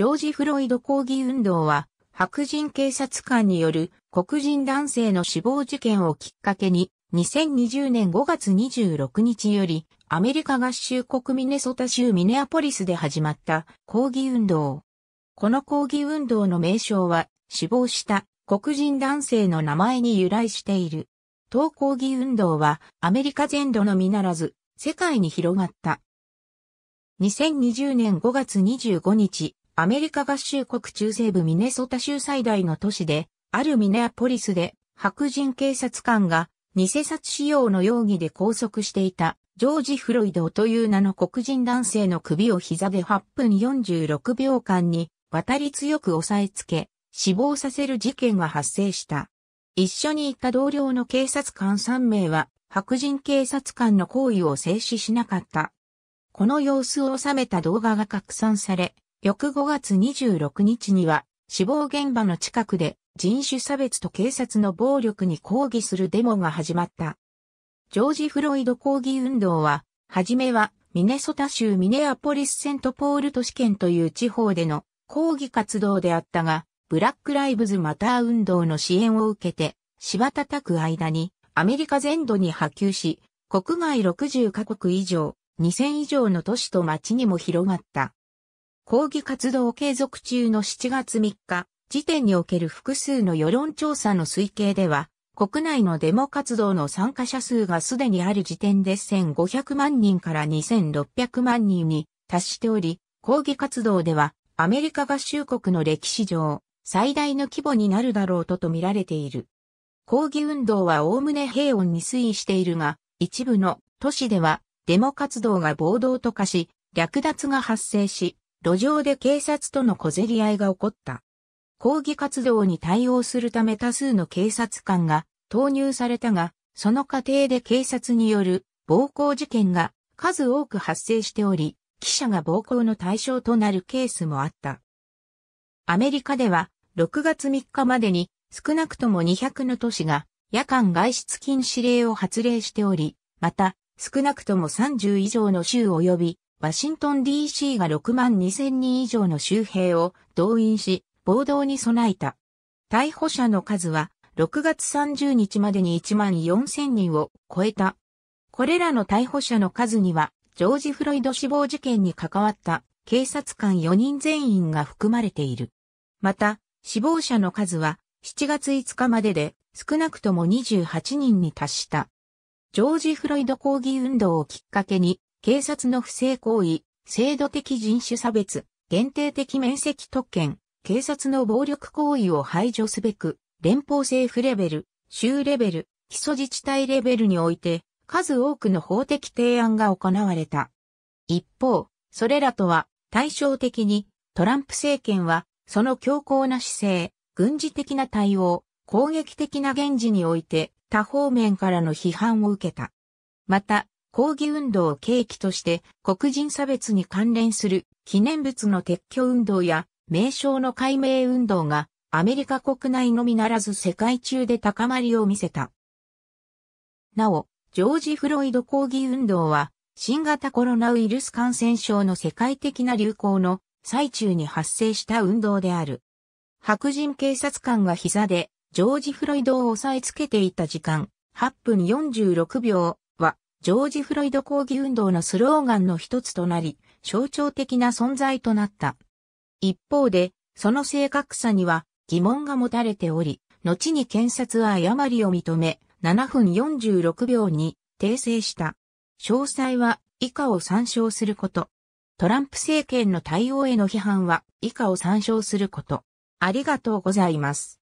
ジョージ・フロイド抗議運動は、白人警察官による黒人男性の死亡事件をきっかけに、2020年5月26日より、アメリカ合衆国ミネソタ州ミネアポリスで始まった抗議運動。この抗議運動の名称は、死亡した黒人男性の名前に由来している。当抗議運動は、アメリカ全土のみならず、世界に広がった。2020年5月25日、アメリカ合衆国中西部ミネソタ州最大の都市で、あるミネアポリスで白人警察官が偽札使用の容疑で拘束していたジョージ・フロイドという名の黒人男性の首を膝で8分46秒間に渡り強く押さえつけ、死亡させる事件が発生した。一緒に行った同僚の警察官3名は白人警察官の行為を制止しなかった。この様子を収めた動画が拡散され、翌5月26日には死亡現場の近くで人種差別と警察の暴力に抗議するデモが始まった。ジョージ・フロイド抗議運動は、はじめはミネソタ州ミネアポリスセントポール都市圏という地方での抗議活動であったが、ブラック・ライブズ・マター運動の支援を受けて、柴叩く間にアメリカ全土に波及し、国外60カ国以上、2000以上の都市と町にも広がった。抗議活動継続中の7月3日時点における複数の世論調査の推計では、国内のデモ活動の参加者数がすでにある時点で1500万人から2600万人に達しており、抗議活動ではアメリカ合衆国の歴史上最大の規模になるだろうとと見られている。抗議運動はおおむね平穏に推移しているが、一部の都市ではデモ活動が暴動と化し、略奪が発生し、路上で警察との小競り合いが起こった。抗議活動に対応するため多数の警察官が投入されたが、その過程で警察による暴行事件が数多く発生しており、記者が暴行の対象となるケースもあった。アメリカでは6月3日までに少なくとも200の都市が夜間外出禁止令を発令しており、また少なくとも30以上の州及びワシントン DC が6万2000人以上の州兵を動員し、暴動に備えた。逮捕者の数は6月30日までに1万4000人を超えた。これらの逮捕者の数には、ジョージ・フロイド死亡事件に関わった警察官4人全員が含まれている。また、死亡者の数は7月5日までで少なくとも28人に達した。ジョージ・フロイド抗議運動をきっかけに警察の不正行為、制度的人種差別、限定的面積特権、警察の暴力行為を排除すべく、連邦政府レベル、州レベル、基礎自治体レベルにおいて、数多くの法的提案が行われた。一方、それらとは対照的に、トランプ政権は、その強硬な姿勢、軍事的な対応、攻撃的な現時において、他方面からの批判を受けた。また、抗議運動を契機として黒人差別に関連する記念物の撤去運動や名称の解明運動がアメリカ国内のみならず世界中で高まりを見せた。なお、ジョージ・フロイド抗議運動は新型コロナウイルス感染症の世界的な流行の最中に発生した運動である。白人警察官が膝でジョージ・フロイドを押さえつけていた時間、8分46秒ジョージ・フロイド抗議運動のスローガンの一つとなり、象徴的な存在となった。一方で、その正確さには疑問が持たれており、後に検察は誤りを認め、7分46秒に訂正した。詳細は以下を参照すること。トランプ政権の対応への批判は以下を参照すること。ありがとうございます。